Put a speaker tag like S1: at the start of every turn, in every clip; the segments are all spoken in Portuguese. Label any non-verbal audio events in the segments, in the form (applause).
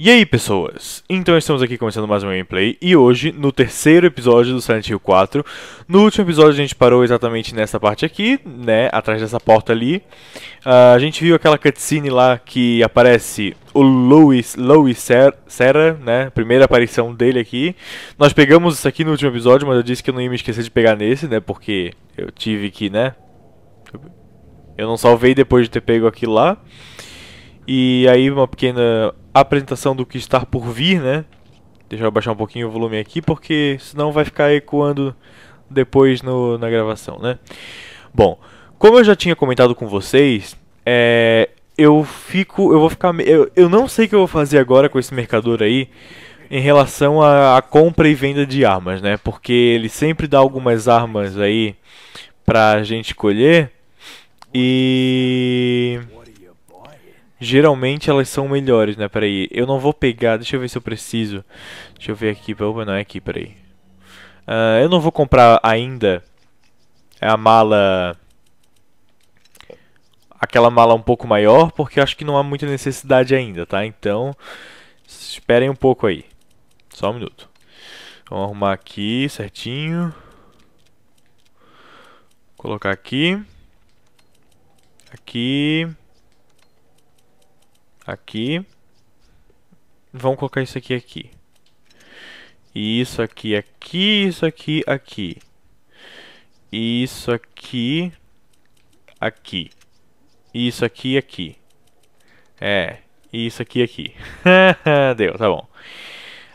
S1: E aí pessoas, então estamos aqui começando mais um gameplay e hoje, no terceiro episódio do Silent Hill 4, no último episódio a gente parou exatamente nessa parte aqui, né, atrás dessa porta ali, uh, a gente viu aquela cutscene lá que aparece o Louis, Louis Serra, né, primeira aparição dele aqui, nós pegamos isso aqui no último episódio, mas eu disse que eu não ia me esquecer de pegar nesse, né, porque eu tive que, né, eu não salvei depois de ter pego aquilo lá, e aí uma pequena apresentação do que está por vir, né? Deixa eu baixar um pouquinho o volume aqui, porque senão vai ficar ecoando depois no, na gravação, né? Bom, como eu já tinha comentado com vocês, é, eu fico, eu vou ficar, eu, eu não sei o que eu vou fazer agora com esse mercador aí em relação à compra e venda de armas, né? Porque ele sempre dá algumas armas aí pra gente colher e Geralmente elas são melhores, né? Peraí, eu não vou pegar, deixa eu ver se eu preciso. Deixa eu ver aqui, opa, não é aqui, peraí. Uh, eu não vou comprar ainda a mala... Aquela mala um pouco maior, porque acho que não há muita necessidade ainda, tá? Então, esperem um pouco aí. Só um minuto. Vamos arrumar aqui certinho. Colocar aqui. Aqui aqui. Vamos colocar isso aqui aqui. E isso aqui aqui, isso aqui aqui. E isso aqui aqui. E isso aqui aqui. É, e isso aqui aqui. (laughs) Deu, tá bom.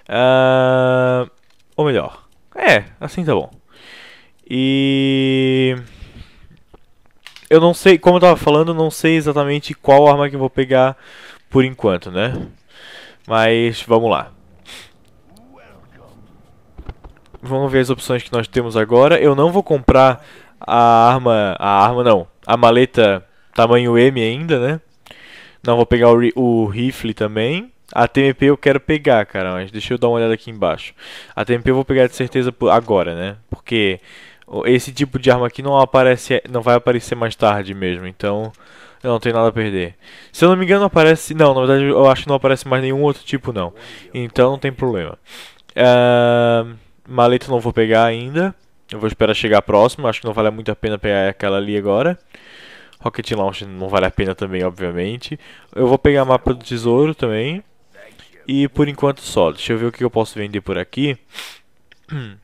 S1: Uh, ou melhor, é, assim tá bom. E eu não sei, como eu tava falando, não sei exatamente qual arma que eu vou pegar por enquanto, né? Mas vamos lá. Vamos ver as opções que nós temos agora. Eu não vou comprar a arma... A arma não. A maleta tamanho M ainda, né? Não, vou pegar o, o rifle também. A TMP eu quero pegar, cara, mas deixa eu dar uma olhada aqui embaixo. A TMP eu vou pegar de certeza agora, né? Porque esse tipo de arma aqui não aparece, não vai aparecer mais tarde mesmo, então eu não tenho nada a perder. Se eu não me engano, aparece. Não, na verdade, eu acho que não aparece mais nenhum outro tipo, não. Então não tem problema. Uh, maleta não vou pegar ainda. Eu vou esperar chegar próximo. Acho que não vale muito a pena pegar aquela ali agora. Rocket Launch não vale a pena também, obviamente. Eu vou pegar mapa do tesouro também. E por enquanto só. Deixa eu ver o que eu posso vender por aqui. (clears throat)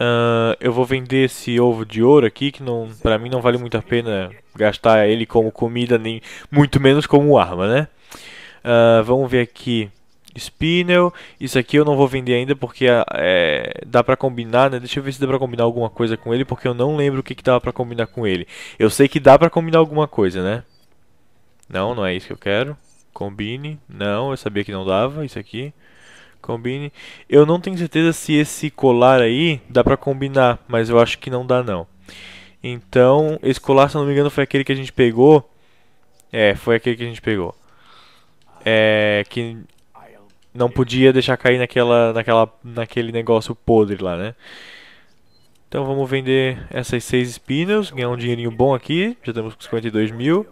S1: Uh, eu vou vender esse ovo de ouro aqui, que não, pra mim não vale muito a pena gastar ele como comida, nem muito menos como arma, né? Uh, vamos ver aqui. Spinel, isso aqui eu não vou vender ainda porque ah, é, dá pra combinar, né? Deixa eu ver se dá pra combinar alguma coisa com ele, porque eu não lembro o que, que dava pra combinar com ele. Eu sei que dá pra combinar alguma coisa, né? Não, não é isso que eu quero. Combine. Não, eu sabia que não dava, isso aqui. Combine. Eu não tenho certeza se esse colar aí dá pra combinar, mas eu acho que não dá não. Então, esse colar, se não me engano, foi aquele que a gente pegou. É, foi aquele que a gente pegou. É, que não podia deixar cair naquela, naquela, naquele negócio podre lá, né? Então vamos vender essas seis spinels, ganhar um dinheirinho bom aqui. Já estamos com 52 mil.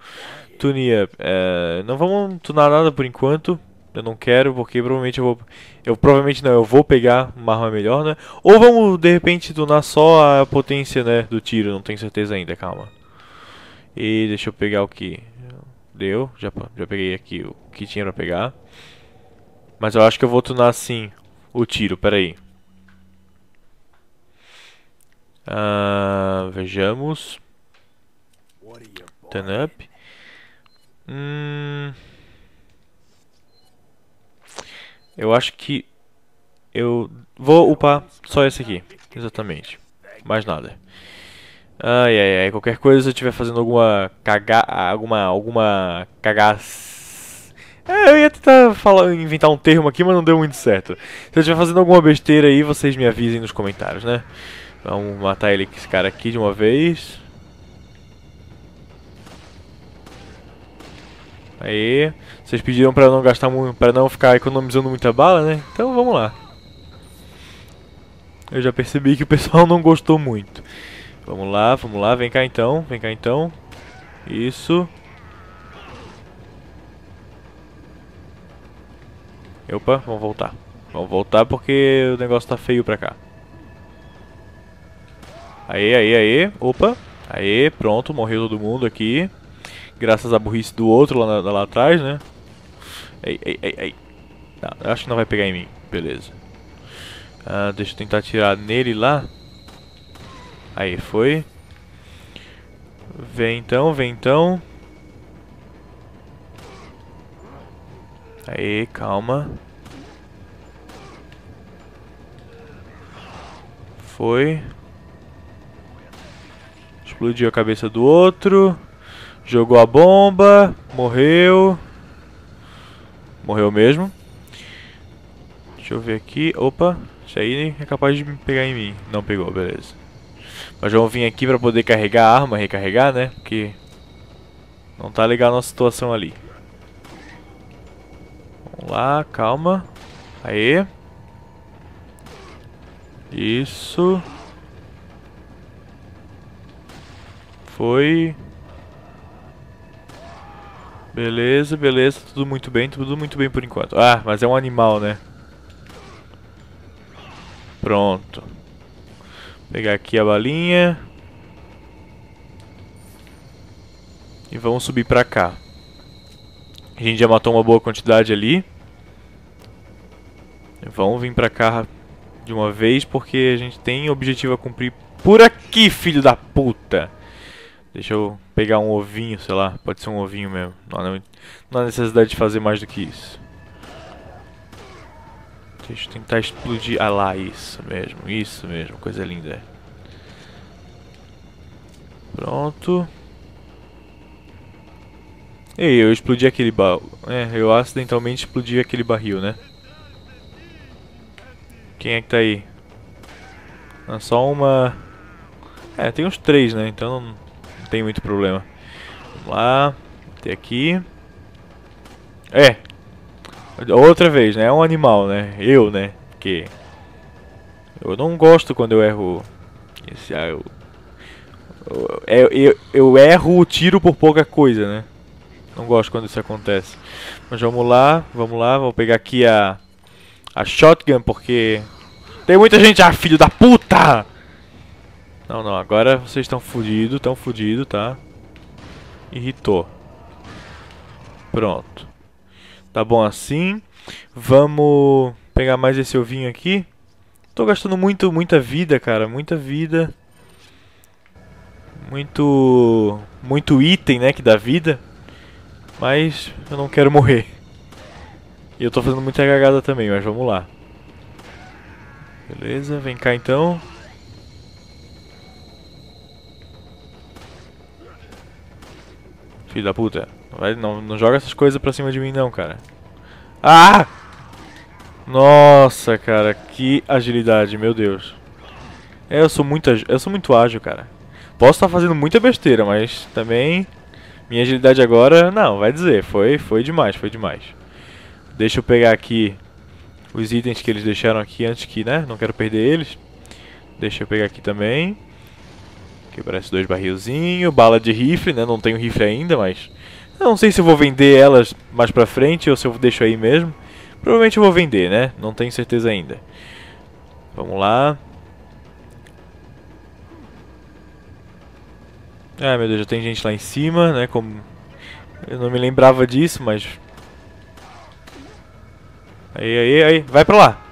S1: Tune up. É, não vamos tunar nada por enquanto. Eu não quero porque provavelmente eu vou. Eu provavelmente não, eu vou pegar uma arma melhor, né? Ou vamos de repente tunar só a potência, né? Do tiro, não tenho certeza ainda, calma. E deixa eu pegar o que. Deu, já, já peguei aqui o que tinha pra pegar. Mas eu acho que eu vou tunar sim o tiro, peraí. Uh, vejamos. Turn up. Hum. Eu acho que eu vou upar só esse aqui, exatamente, mais nada. Ai, ai, ai, qualquer coisa se eu estiver fazendo alguma caga... alguma... alguma cagaça... É, eu ia tentar falar, inventar um termo aqui, mas não deu muito certo. Se eu estiver fazendo alguma besteira aí, vocês me avisem nos comentários, né? Vamos matar ele, esse cara aqui de uma vez. Aí, vocês pediram para não gastar muito, para não ficar economizando muita bala, né? Então vamos lá. Eu já percebi que o pessoal não gostou muito. Vamos lá, vamos lá, vem cá então, vem cá então. Isso. Opa, vamos voltar. Vamos voltar porque o negócio tá feio pra cá. Aí, aí, aí. Opa. Aí, pronto, morreu todo mundo aqui. Graças à burrice do outro lá, lá, lá atrás, né? Ei, ei, ei, ei. Não, acho que não vai pegar em mim. Beleza. Ah, deixa eu tentar tirar nele lá. Aí, foi. Vem então, vem então. Aí, calma. Foi. Explodiu a cabeça do outro. Jogou a bomba, morreu. Morreu mesmo. Deixa eu ver aqui. Opa, isso aí é capaz de pegar em mim. Não pegou, beleza. Mas vamos vir aqui pra poder carregar a arma, recarregar, né? Porque não tá legal a nossa situação ali. Vamos lá, calma. Aê. Isso. Foi. Beleza, beleza, tudo muito bem, tudo muito bem por enquanto. Ah, mas é um animal, né? Pronto. pegar aqui a balinha. E vamos subir pra cá. A gente já matou uma boa quantidade ali. Vamos vir pra cá de uma vez, porque a gente tem objetivo a cumprir por aqui, filho da puta. Deixa eu pegar um ovinho, sei lá. Pode ser um ovinho mesmo. Não, não há necessidade de fazer mais do que isso. Deixa eu tentar explodir. Ah lá, isso mesmo, isso mesmo. Coisa linda. É. Pronto. Ei, eu explodi aquele baú. É, eu acidentalmente explodi aquele barril, né? Quem é que tá aí? Ah, só uma... É, tem uns três, né? Então tem muito problema. Vamos lá. Até aqui. É. Outra vez, né? É um animal, né? Eu, né? Porque... Eu não gosto quando eu erro... Esse, ah, eu... Eu, eu, eu erro o tiro por pouca coisa, né? Não gosto quando isso acontece. Mas vamos lá, vamos lá. Vou pegar aqui a... A shotgun, porque... Tem muita gente... Ah, filho da puta! Não, não, agora vocês estão fudidos, estão fudidos, tá? Irritou. Pronto. Tá bom assim. Vamos pegar mais esse ovinho aqui. Tô gastando muito, muita vida, cara. Muita vida. Muito... Muito item, né, que dá vida. Mas eu não quero morrer. E eu tô fazendo muita cagada também, mas vamos lá. Beleza, vem cá então. filho da puta. Não, não, joga essas coisas pra cima de mim não, cara. Ah! Nossa, cara, que agilidade, meu Deus. É, eu sou muito, eu sou muito ágil, cara. Posso estar fazendo muita besteira, mas também minha agilidade agora, não, vai dizer, foi, foi demais, foi demais. Deixa eu pegar aqui os itens que eles deixaram aqui antes que, né, não quero perder eles. Deixa eu pegar aqui também. Quebrar esses dois barrilzinhos. Bala de rifle, né? Não tenho rifle ainda, mas... Eu não sei se vou vender elas mais pra frente ou se eu deixo aí mesmo. Provavelmente eu vou vender, né? Não tenho certeza ainda. Vamos lá. Ah, meu Deus, já tem gente lá em cima, né? Como... Eu não me lembrava disso, mas... Aí, aí, aí. Vai pra lá.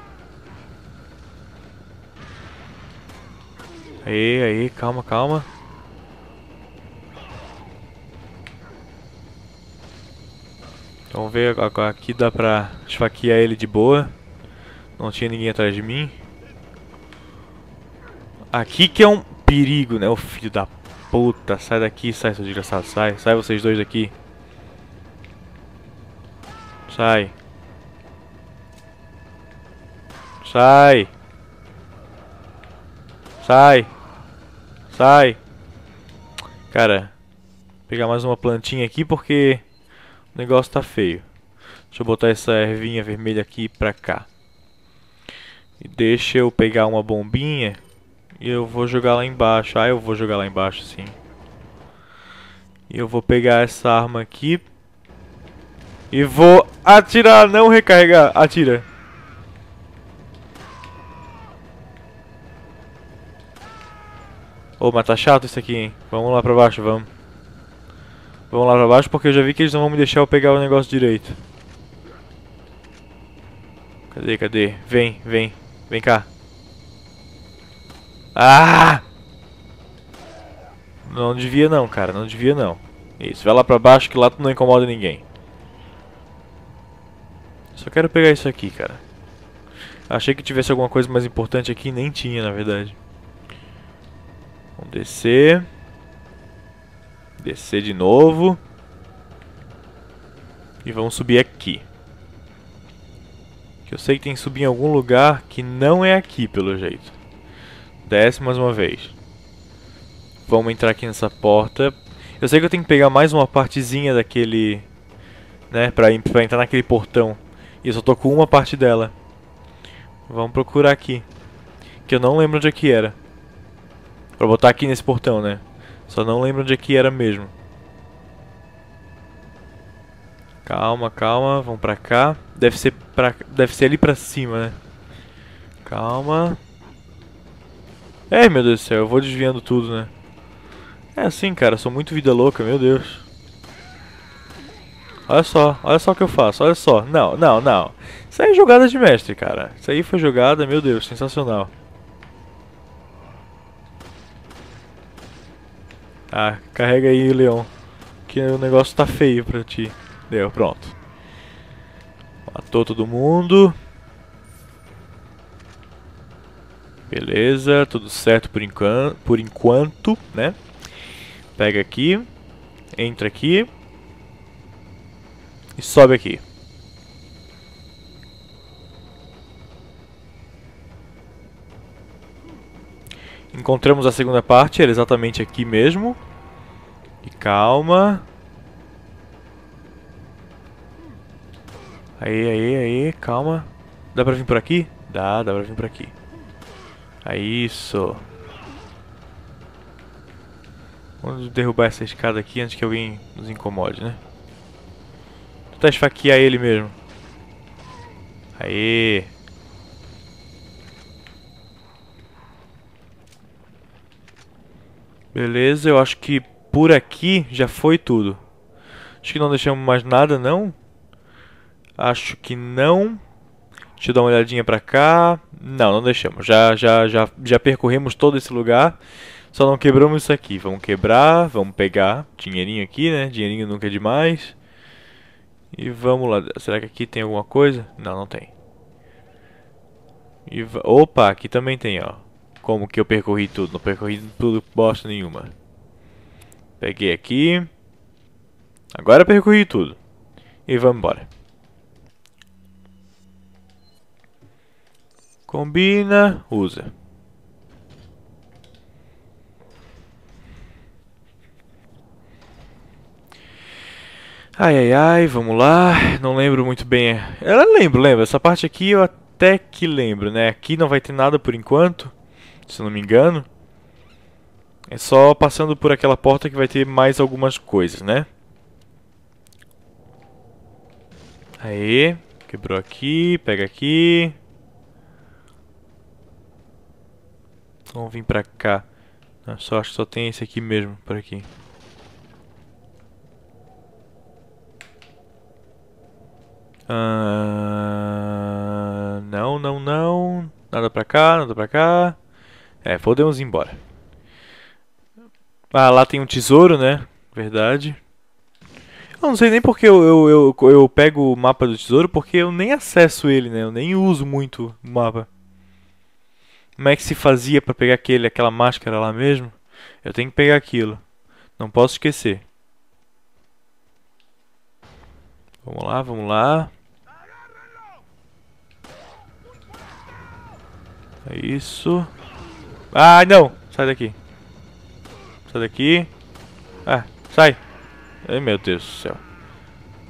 S1: Aí, aí, calma, calma. Vamos ver, aqui dá pra esfaquear ele de boa. Não tinha ninguém atrás de mim. Aqui que é um perigo, né? O filho da puta, sai daqui, sai, seu desgraçado, sai. Sai vocês dois daqui. Sai. Sai. Sai. Sai. Cara, vou pegar mais uma plantinha aqui porque o negócio tá feio. Deixa eu botar essa ervinha vermelha aqui pra cá. E deixa eu pegar uma bombinha e eu vou jogar lá embaixo. Ah, eu vou jogar lá embaixo, sim. E eu vou pegar essa arma aqui. E vou atirar, não recarregar. Atira. Ô, oh, mas tá chato isso aqui, hein? Vamos lá pra baixo, vamos. Vamos lá pra baixo porque eu já vi que eles não vão me deixar eu pegar o negócio direito. Cadê, cadê? Vem, vem. Vem cá. Ah! Não devia não, cara. Não devia não. Isso, vai lá pra baixo que lá tu não incomoda ninguém. Só quero pegar isso aqui, cara. Achei que tivesse alguma coisa mais importante aqui nem tinha, na verdade. Vamos descer. Descer de novo. E vamos subir aqui. Que eu sei que tem que subir em algum lugar que não é aqui, pelo jeito. Desce mais uma vez. Vamos entrar aqui nessa porta. Eu sei que eu tenho que pegar mais uma partezinha daquele... Né, pra, pra entrar naquele portão. E eu só tô com uma parte dela. Vamos procurar aqui. Que eu não lembro onde é que era. Pra botar aqui nesse portão, né? Só não lembro onde aqui é era mesmo. Calma, calma, vamos pra cá. Deve ser, pra, deve ser ali pra cima, né? Calma. É, meu Deus do céu, eu vou desviando tudo, né? É assim, cara, sou muito vida louca, meu Deus. Olha só, olha só o que eu faço, olha só. Não, não, não. Isso aí é jogada de mestre, cara. Isso aí foi jogada, meu Deus, sensacional. Ah, carrega aí, leão. Que o negócio tá feio pra ti. Deu, pronto. Matou todo mundo. Beleza, tudo certo por, enquan por enquanto, né? Pega aqui. Entra aqui. E sobe aqui. Encontramos a segunda parte, era exatamente aqui mesmo. E calma. Aí, aí, aí, calma. Dá pra vir por aqui? Dá, dá pra vir por aqui. Aí, é isso. Vamos derrubar essa escada aqui antes que alguém nos incomode, né? Tentar esfaquear ele mesmo. Aí. Beleza, eu acho que por aqui já foi tudo. Acho que não deixamos mais nada, não. Acho que não. Deixa eu dar uma olhadinha pra cá. Não, não deixamos. Já, já, já, já percorremos todo esse lugar. Só não quebramos isso aqui. Vamos quebrar, vamos pegar dinheirinho aqui, né? Dinheirinho nunca é demais. E vamos lá. Será que aqui tem alguma coisa? Não, não tem. E Opa, aqui também tem, ó. Como que eu percorri tudo? Não percorri tudo bosta nenhuma. Peguei aqui. Agora percorri tudo. E vamos embora. Combina, usa. Ai, ai, ai, vamos lá. Não lembro muito bem. Eu lembro, lembro. Essa parte aqui eu até que lembro, né? Aqui não vai ter nada por enquanto, se eu não me engano. É só passando por aquela porta que vai ter mais algumas coisas, né? Aí, quebrou aqui, pega aqui. Vamos vir pra cá. Não, só acho que só tem esse aqui mesmo, por aqui. Ah, não, não, não. Nada pra cá, nada pra cá. É, podemos ir embora. Ah, lá tem um tesouro, né? Verdade. Eu não sei nem porque eu, eu, eu, eu, pego o mapa do tesouro, porque eu nem acesso ele, né? Eu nem uso muito o mapa. Como é que se fazia para pegar aquele, aquela máscara lá mesmo? Eu tenho que pegar aquilo. Não posso esquecer. Vamos lá, vamos lá. É isso. Ah, não! Sai daqui. Sai daqui. Ah, sai. Ai, meu Deus do céu.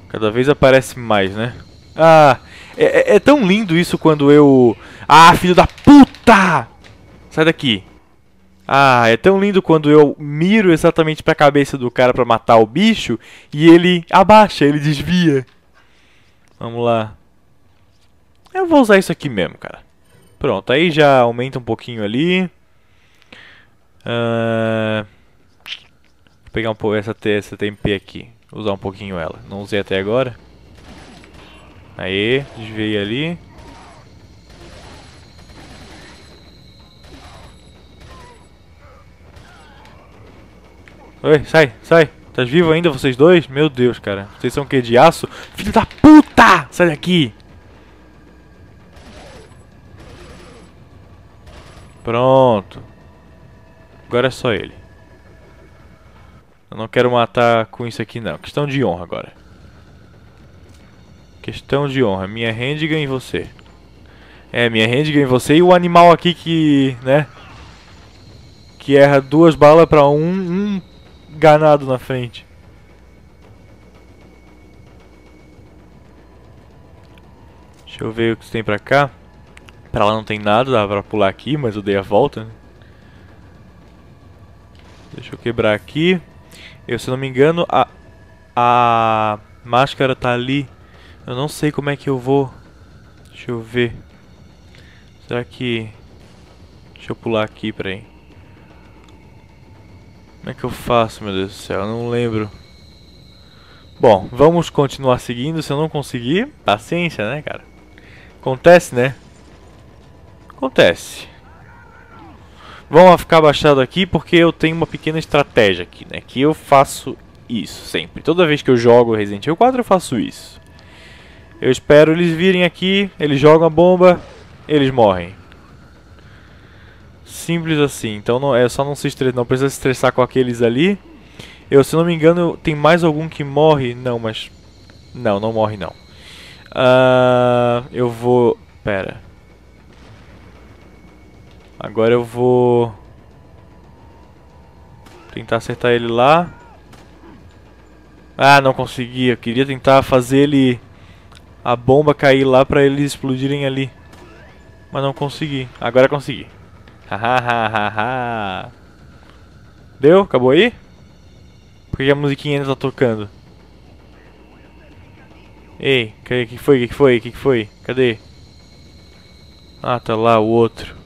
S1: Cada vez aparece mais, né? Ah, é, é, é tão lindo isso quando eu... Ah, filho da puta! Sai daqui. Ah, é tão lindo quando eu miro exatamente pra cabeça do cara pra matar o bicho e ele abaixa, ele desvia. Vamos lá. Eu vou usar isso aqui mesmo, cara. Pronto, aí já aumenta um pouquinho ali. Uh, pegar um pouco essa, TMP aqui. Usar um pouquinho ela. Não usei até agora. Aí, desviei ali. Oi, sai, sai. Tá vivo ainda vocês dois? Meu Deus, cara. Vocês são o quê? De aço? Filho da puta! Sai daqui! Pronto. Agora é só ele. Eu não quero matar com isso aqui não. Questão de honra agora. Questão de honra. Minha Rendigan e você. É, minha Rendigan e você. E o animal aqui que, né? Que erra duas balas pra um, um ganado na frente. Deixa eu ver o que tem pra cá. Pra lá não tem nada, dá pra pular aqui, mas eu dei a volta. Né? Deixa eu quebrar aqui. Eu, se não me engano, a, a máscara tá ali. Eu não sei como é que eu vou. Deixa eu ver. Será que... Deixa eu pular aqui, para aí? Como é que eu faço, meu Deus do céu? Eu não lembro. Bom, vamos continuar seguindo. Se eu não conseguir, paciência, né, cara? Acontece, né? Acontece vão ficar baixado aqui porque eu tenho uma pequena estratégia aqui, né? Que eu faço isso sempre. Toda vez que eu jogo Resident Evil 4 eu faço isso. Eu espero eles virem aqui, eles jogam a bomba, eles morrem. Simples assim. Então não, é só não se estressar, não precisa se estressar com aqueles ali. Eu, se não me engano, tem mais algum que morre? Não, mas... Não, não morre não. Uh, eu vou... Pera. Agora eu vou... Tentar acertar ele lá. Ah, não consegui. Eu queria tentar fazer ele... A bomba cair lá pra eles explodirem ali. Mas não consegui. Agora consegui. Hahaha. Deu? Acabou aí? Por que a musiquinha ainda tá tocando? Ei, o foi? O que, que foi? O que, que foi? Cadê? Ah, tá lá o outro.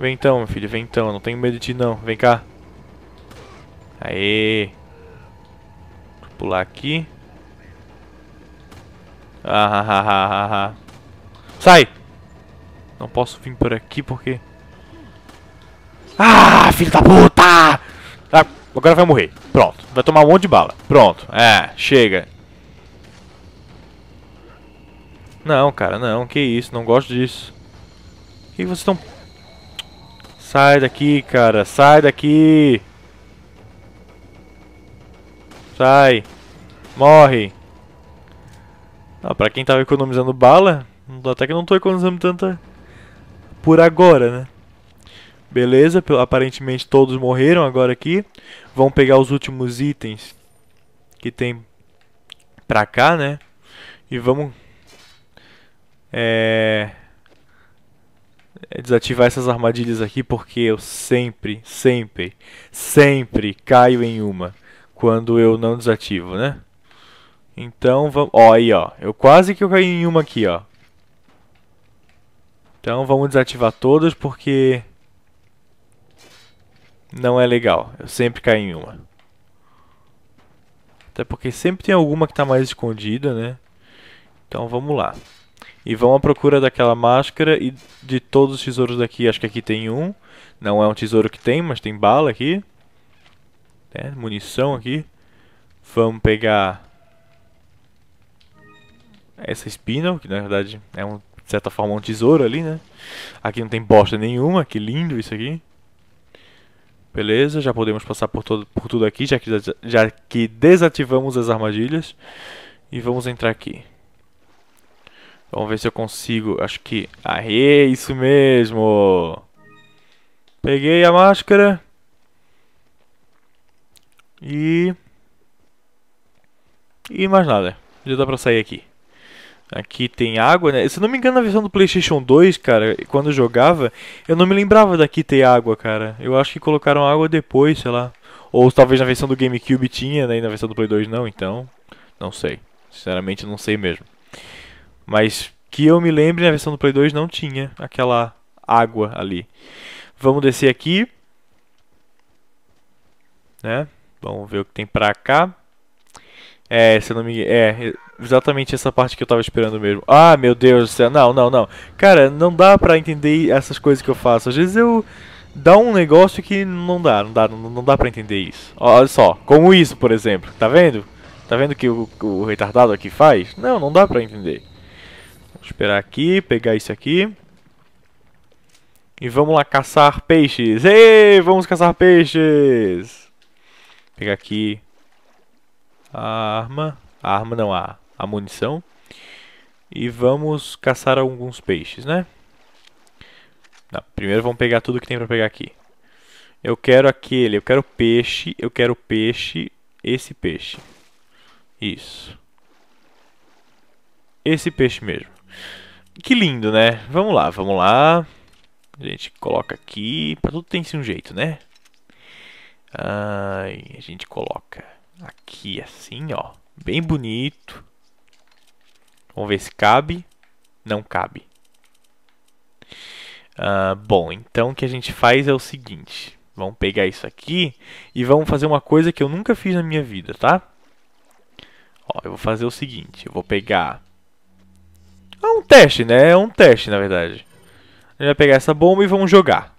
S1: Vem então, meu filho, vem então. Não tenho medo de ti, não. Vem cá. Aê. Vou pular aqui. Ah, ah, ah, ah, ah. Sai! Não posso vir por aqui porque... Ah, filho da puta! Ah, agora vai morrer. Pronto. Vai tomar um monte de bala. Pronto. É, chega. Não, cara, não. Que isso. Não gosto disso. Por que vocês estão Sai daqui, cara. Sai daqui. Sai. Morre. Ah, pra quem tava economizando bala, até que não tô economizando tanta por agora, né? Beleza, aparentemente todos morreram agora aqui. Vão pegar os últimos itens que tem pra cá, né? E vamos... É desativar essas armadilhas aqui porque eu sempre, sempre, sempre caio em uma quando eu não desativo, né? Então, vamos... Ó, aí, ó. Eu quase que eu caí em uma aqui, ó. Então, vamos desativar todas porque... Não é legal. Eu sempre caio em uma. Até porque sempre tem alguma que está mais escondida, né? Então, vamos lá e vão à procura daquela máscara e de todos os tesouros daqui. Acho que aqui tem um. Não é um tesouro que tem, mas tem bala aqui. É, munição aqui. Vamos pegar essa espina, que na verdade é um, de certa forma um tesouro ali, né? Aqui não tem bosta nenhuma, que lindo isso aqui. Beleza, já podemos passar por, todo, por tudo aqui, já que, já que desativamos as armadilhas. E vamos entrar aqui. Vamos ver se eu consigo. Acho que... Aê, isso mesmo! Peguei a máscara. E... E mais nada. Já dá pra sair aqui. Aqui tem água, né? Se não me engano, na versão do PlayStation 2, cara, quando eu jogava, eu não me lembrava daqui ter água, cara. Eu acho que colocaram água depois, sei lá. Ou talvez na versão do GameCube tinha, né? E na versão do Play 2 não, então. Não sei. Sinceramente, não sei mesmo. Mas que eu me lembre, na versão do Play 2 não tinha aquela água ali. Vamos descer aqui. Né? Vamos ver o que tem pra cá. É, se não me... É, exatamente essa parte que eu tava esperando mesmo. Ah, meu Deus do céu. Não, não, não. Cara, não dá pra entender essas coisas que eu faço. Às vezes eu... Dá um negócio que não dá, não dá, não, dá pra entender isso. Olha só, como isso, por exemplo. Tá vendo? Tá vendo que o, o retardado aqui faz? Não, não dá pra entender. Esperar aqui, pegar isso aqui. E vamos lá caçar peixes. Ei, vamos caçar peixes. Pegar aqui a arma. A arma não, a, a munição. E vamos caçar alguns peixes, né? Não, primeiro vamos pegar tudo que tem pra pegar aqui. Eu quero aquele, eu quero peixe, eu quero peixe, esse peixe. Isso. Esse peixe mesmo. Que lindo, né? Vamos lá, vamos lá. A gente coloca aqui. Pra tudo tem-se um jeito, né? Ai, a gente coloca aqui assim, ó. Bem bonito. Vamos ver se cabe. Não cabe. Ah, bom, então o que a gente faz é o seguinte. Vamos pegar isso aqui e vamos fazer uma coisa que eu nunca fiz na minha vida, tá? Ó, eu vou fazer o seguinte. Eu vou pegar é um teste, né? É um teste, na verdade. A gente vai pegar essa bomba e vamos jogar.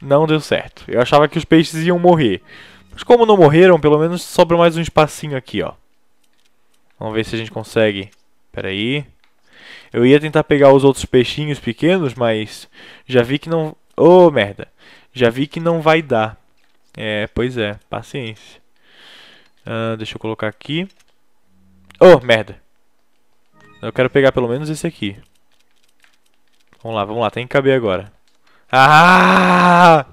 S1: Não deu certo. Eu achava que os peixes iam morrer. Mas como não morreram, pelo menos sobra mais um espacinho aqui, ó. Vamos ver se a gente consegue. Pera aí. Eu ia tentar pegar os outros peixinhos pequenos, mas já vi que não... Ô, oh, merda. Já vi que não vai dar. É, pois é. Paciência. Uh, deixa eu colocar aqui. Ô, oh, merda. Eu quero pegar pelo menos esse aqui. Vamos lá, vamos lá. Tem que caber agora. Ah!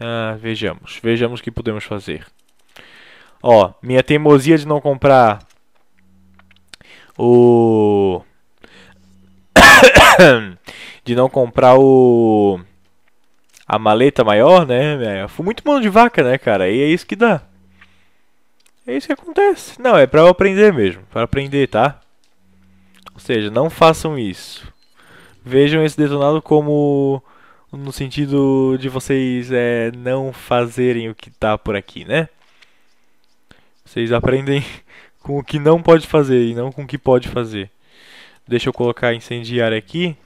S1: ah vejamos. Vejamos o que podemos fazer. Ó, minha teimosia de não comprar o... (coughs) de não comprar o... A maleta maior, né? Fui muito mano de vaca, né, cara? E é isso que dá. É isso que acontece. Não, é pra eu aprender mesmo. Pra aprender, tá? Ou seja, não façam isso. Vejam esse detonado como no sentido de vocês é, não fazerem o que está por aqui, né? Vocês aprendem (laughs) com o que não pode fazer e não com o que pode fazer. Deixa eu colocar incendiária aqui.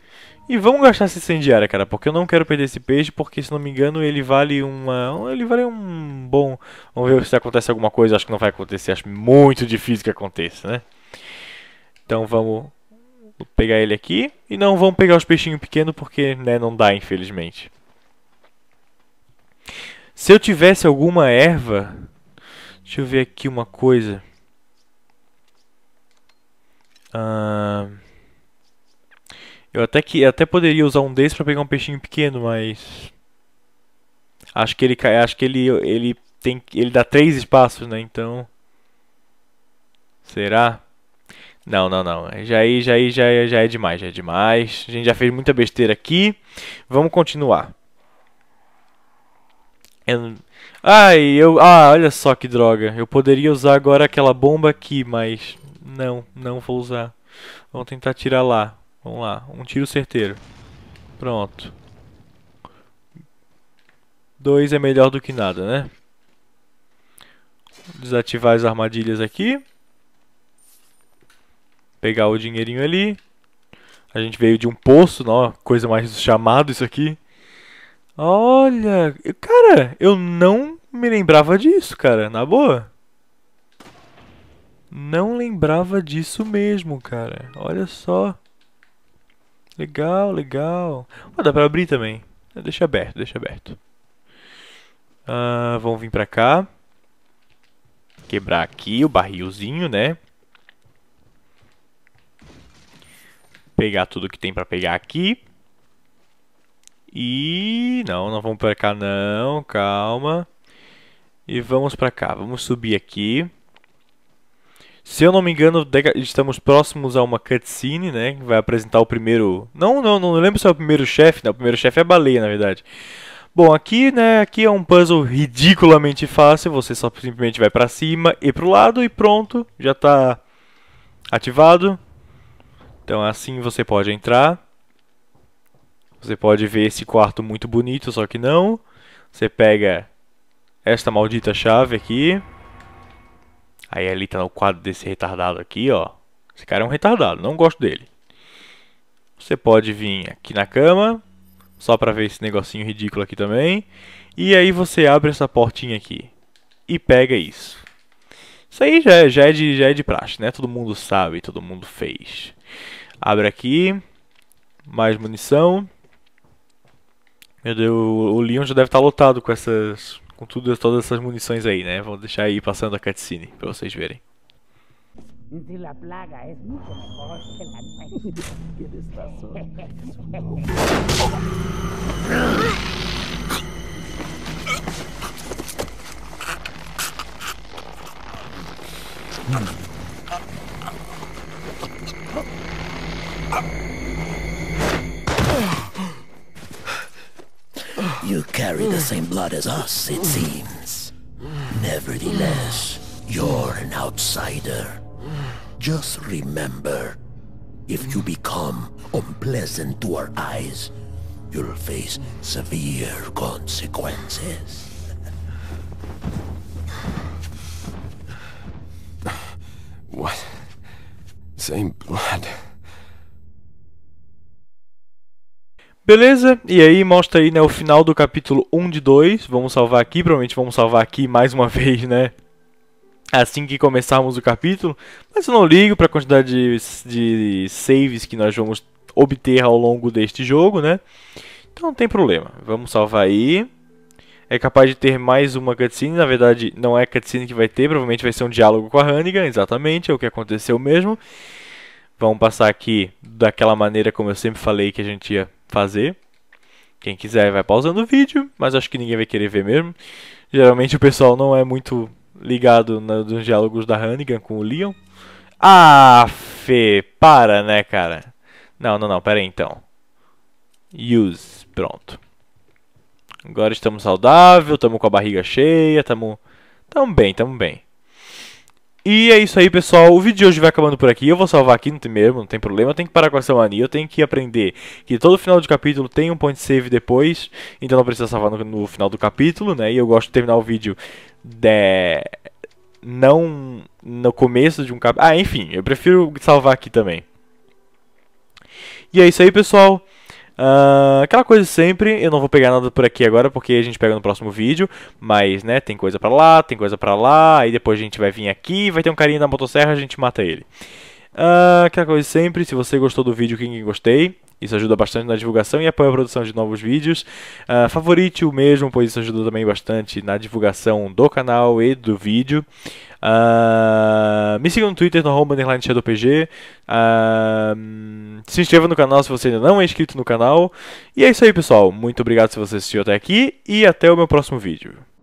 S1: E vamos gastar essa incendiária, cara, porque eu não quero perder esse peixe, porque se não me engano ele vale uma... Ele vale um bom... Vamos ver se acontece alguma coisa, acho que não vai acontecer, acho muito difícil que aconteça, né? Então vamos Vou pegar ele aqui. E não vamos pegar os peixinhos pequenos porque né, não dá, infelizmente. Se eu tivesse alguma erva... Deixa eu ver aqui uma coisa. Ah, eu até, que, até poderia usar um desses para pegar um peixinho pequeno, mas... Acho que ele, acho que ele, ele, tem, ele dá três espaços, né? Então... Será? Não, não, não. Já aí, é, já aí, é, já, é, já é demais, já é demais. A gente já fez muita besteira aqui. Vamos continuar. Eu... Ai, eu. Ah, olha só que droga. Eu poderia usar agora aquela bomba aqui, mas. Não, não vou usar. Vamos tentar tirar lá. Vamos lá. Um tiro certeiro. Pronto. Dois é melhor do que nada, né? Desativar as armadilhas aqui pegar o dinheirinho ali. A gente veio de um poço, não, coisa mais chamado isso aqui. Olha, cara, eu não me lembrava disso, cara, na boa. Não lembrava disso mesmo, cara. Olha só. Legal, legal. Ah, dá pra abrir também. Deixa aberto, deixa aberto. Ah, vamos vir pra cá. Quebrar aqui o barrilzinho, né? pegar tudo que tem para pegar aqui. E não, não vamos para cá não, calma. E vamos para cá, vamos subir aqui. Se eu não me engano, estamos próximos a uma cutscene, né? Que vai apresentar o primeiro... Não, não, não lembro se é o primeiro chefe, né O primeiro chefe é a baleia, na verdade. Bom, aqui, né, aqui é um puzzle ridiculamente fácil. Você só simplesmente vai para cima e para o lado e pronto. Já está ativado. Então assim você pode entrar. Você pode ver esse quarto muito bonito, só que não. Você pega esta maldita chave aqui. Aí ali tá no quadro desse retardado aqui, ó. Esse cara é um retardado, não gosto dele. Você pode vir aqui na cama, só pra ver esse negocinho ridículo aqui também. E aí você abre essa portinha aqui e pega isso. Isso aí já, é, já, é, de, já é de praxe, né? Todo mundo sabe, todo mundo fez. Abre aqui. Mais munição. Meu Deus, o Leon já deve estar tá lotado com essas. com tudo, todas essas munições aí, né? Vou deixar aí passando a cutscene pra vocês verem. plaga é muito que carry the same blood as us, it seems. Nevertheless, you're an outsider. Just remember, if you become unpleasant to our eyes, you'll face severe consequences. What? Same blood. Beleza? E aí mostra aí, né, o final do capítulo 1 de 2. Vamos salvar aqui, provavelmente vamos salvar aqui mais uma (laughs) vez, né? Assim que começarmos o capítulo. Mas eu não ligo para a quantidade de, de saves que nós vamos obter ao longo deste jogo, né? Então não tem problema. Vamos salvar aí. É capaz de ter mais uma cutscene. Na verdade, não é cutscene que vai ter. Provavelmente vai ser um diálogo com a Hannigan. Exatamente, é o que aconteceu mesmo. Vamos passar aqui daquela maneira como eu sempre falei que a gente ia fazer. Quem quiser vai pausando o vídeo, mas acho que ninguém vai querer ver mesmo. Geralmente o pessoal não é muito ligado nos diálogos da Hannigan com o Leon. Ah, Fê, para, né, cara? Não, não, não, pera aí então. Use, pronto. Agora estamos saudável, estamos com a barriga cheia, estamos... Tamo bem, tamo bem. E é isso aí, pessoal. O vídeo de hoje vai acabando por aqui. Eu vou salvar aqui no mesmo, não tem problema. Eu tenho que parar com essa mania. Eu tenho que aprender que todo final de capítulo tem um point save depois. Então não precisa salvar no, no final do capítulo, né? E eu gosto de terminar o vídeo de... não no começo de um capítulo. Ah, enfim, eu prefiro salvar aqui também. E é isso aí, pessoal. Uh, aquela coisa sempre, eu não vou pegar nada por aqui agora porque a gente pega no próximo vídeo, mas né, tem coisa para lá, tem coisa para lá, aí depois a gente vai vir aqui, vai ter um carinha na motosserra, a gente mata ele. Uh, aquela coisa sempre, se você gostou do vídeo, quem gostei, isso ajuda bastante na divulgação e apoia a produção de novos vídeos. Uh, ah, favorite o mesmo, pois isso ajuda também bastante na divulgação do canal e do vídeo. Uh, me siga no Twitter, no arroba underline shadowpg. Uh, ah, se inscreva no canal se você ainda não é inscrito no canal. E é isso aí, pessoal. Muito obrigado se você assistiu até aqui e até o meu próximo vídeo.